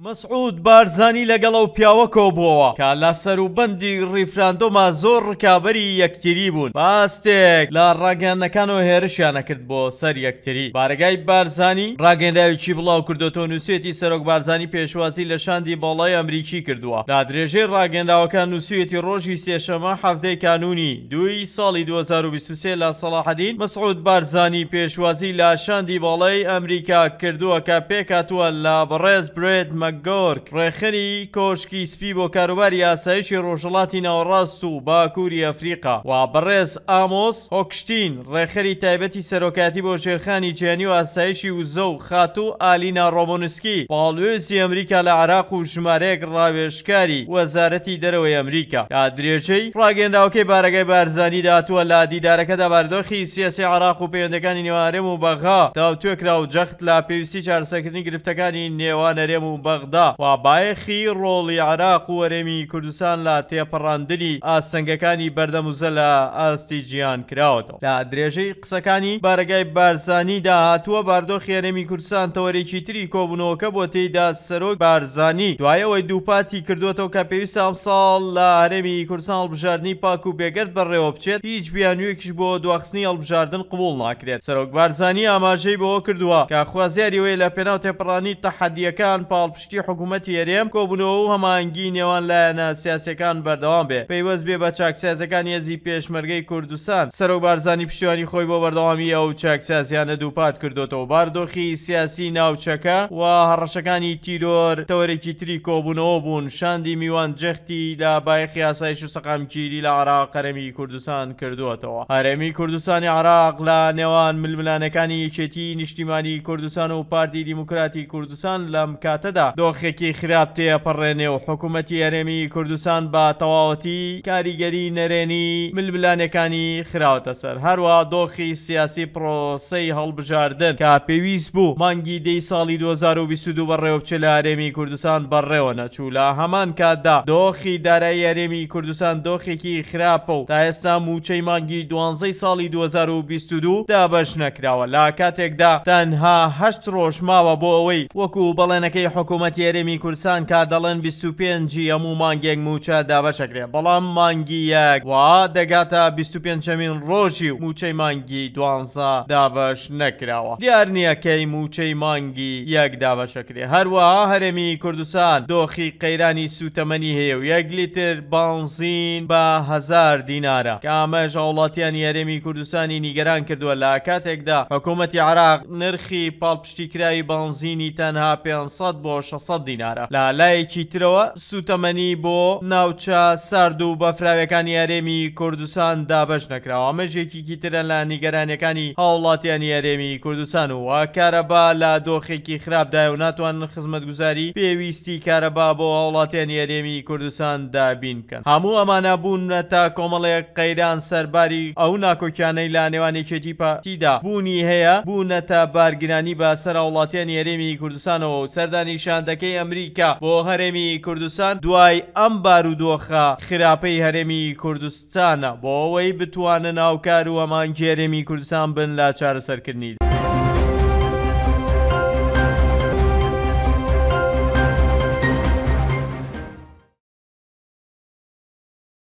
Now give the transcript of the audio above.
مەسعود بارزانی لەگەڵە و پیاوە کۆبووەوە کا لە سەر و بەندی ڕیفراندۆما زۆر ڕکابی یەکتری بوون باستێک لە ڕاگەنەکان و هێرشیانە کرد بۆ سەر یەکتری بارگای بارزانی ڕاگەنداویکی بڵاو کردوەوە نووسێتی سەرۆک بارزانی پێشوازی لە شاندی باڵای ئەمریکی کردووە لا درێژەی ڕاگەنداوەکان نووسێتی ڕۆژی سێشەمە هەفتەی کانونی دوی ساڵی 2023 لە سەڵاحدین مەسعود بارزانی پێشوازی لە شاندی باڵی ئەمریکا کردووە کە پێکاتوە لە بڕێز برێت مە مەگۆرک ڕێخری کۆشکی سپی بۆ کاروباری ئاسایشی ڕۆژەڵاتی ناوەڕاست و باکووری ئەفریقا وا بەڕێز ئامۆس هۆکشتین ڕێخەری تایبەتی سەرۆکاتی بۆ شێرخانی جیانی و ئاسایشی و زە و خات و ئالینا ڕۆمۆنسکی پاڵوێسی ئەمریکا لە عراق و ژمارەیەک ڕاوێشکاری وەزارەتی دەرەوەی ئەمریکا تا درێژەی ڕاگەنداوکەی بارگەی بارزانی داهاتوە لا دیدارەکەدا باردۆخی سیاسی عراق و پەیوەندەکانی نێوارێم و بەغا تاوتوێکرا و جەخت لا پێویستی چارسەکردنی گرفتەکانی نێوانەرێم و بەغا بەغدا و باەخی ڕۆڵی عراق وەرەمی کوردستان لە تێپەڕاندنی ئاستەنگەکانی بەردەموزە لە ئاستی جیان کراوەەوە لە درێژەی قسەکانی بارگای بارزانیدا هاتووە باردۆخی هەرێمی کوردستان تەوەرێکی تری کۆبوونەوەکە بۆ تێیدا سەرۆک بارزانانی دوایەوەی دووپاتی کردوەوە کە پێویست ئەم ساڵ لە هەرێمی کوردستان هەڵبژاردننی پاک و بێگەرت بەڕێوە بچێت هیچ بیانوێکیش بۆ دواخستنی هەڵبژاردن قوڵ ناکرێت سەرۆک بارزانانی ئاماژەی بەوە کردووە کە خوازیاری وێ لە پێناو تێپڕانی تەحەدیەکان پاڵپشت پاشتی حکوومەتتی ئێرێم کۆبوونەوە و هەمانگی نێوان لایەنە سیاسەکان بەردەوام بێ پەیوەست بێ بە چاکسیازەکان هێزی پێشمەرگەی کوردستان سەر و بارزانانی پشتیوانی خۆی بۆ بەردەوامی ئەو چاکسیازیانە دووپات کردوەوە باردۆخی سیاسی ناوچەکە و هەڕەشەکانی تیرۆر تەوەرێکی تری کۆبوونەوە بوون شاندی میوان جەختی لە بایخی ئاسایش و سەقامگیری لە عراق قەرەمی کوردستان کردوەتەوە هەرێمی کوردستانی عراق لە نێوان ململانەکانی چێتی نیشتیمانی کوردستان و پارتی دیموکراتی کوردستان لەم کاتەدا دۆخێکی خراپ تێپەڕێنێ و حکوومەتی یارێمی کوردستان بە تەواوەتی کاریگەری نەرێنی ملبلانەکانی خراوەتە سەر هەروە دۆخی سیاسی پرۆسی هەڵبژاردن کە پێویست بوو مانگی دەی ساڵی 2022 بەڕێوە بچێ لە یارێمی کوردستان بەڕێوە نەچوو لە هەمان کاتدا دۆخی دارای یارێمی کوردستان دۆخێکی خراپە و تا ئێستا موچەی مانگی دوانزەی ساڵی 2022 دابش نەکراوە لا کاتێکدا تەنها هەشت ڕۆژماوە بۆ ئەوەی وەکو بەڵێنەکەی حکووم حکوومەت یێرەمی کورسان کا دەڵێن 25 هەموو مانگێک موچە دابەشەکرێ بەڵام مانگی یەک وا دەگاتە 25مین ڕۆژی و موچەی مانگی دوانسا دابش نەکراوە دیار نییەکەی موچەی مانگی یەک دابەشەکرێ هەروەها هەرێمی کوردستان دۆخی قەیرانی سوتەمەنی هەیە و یەک لیتر بانزین بەهزار دینارە کامەژ وڵاتیان یارێمی کوردستانی نیگەران کردووە لا کاتێکدا حکوومەتی عراق نرخی پاڵپشتیکراوی بانزینی تەنها 500 بۆ 600 دیناە لە لایەکی ترەوە سوتەمەنی بۆ ناوچە سارد و بەفراوەکانی یارێمی کوردستان دابش نکراوە مەژێکیکی ترە لە نیگەرانەکانی هاوڵاتیانی یارێمی کوردستان و کارەبا لە دۆخێکی خراپدای و ناتوان خزمەت گوزاری پێویستی کارەبا بۆ هاوڵاتیان یارێمی کوردستان دابینکەن هەموو ئەمانە بوون تا کۆمەڵێک قەیران سەرباری ئەو ناکۆکیانەی لا نێوانێکێتی پاتیدا بوونی هەیە بوونەتە بارگرانی بە سەر هاوڵاتیان یارێمی کوردستانەوە و سەردانیشان پەیوەندەکەی ئەمریکا بۆ هەرێمی کوردستان دوای ئەم بارودۆخە خراپەی هەرێمی کوردستانە بۆ ئەوەی بتوانە ناوکار و ئەمان جێرێمی کوردستان بن لا چارەسەرکردنی.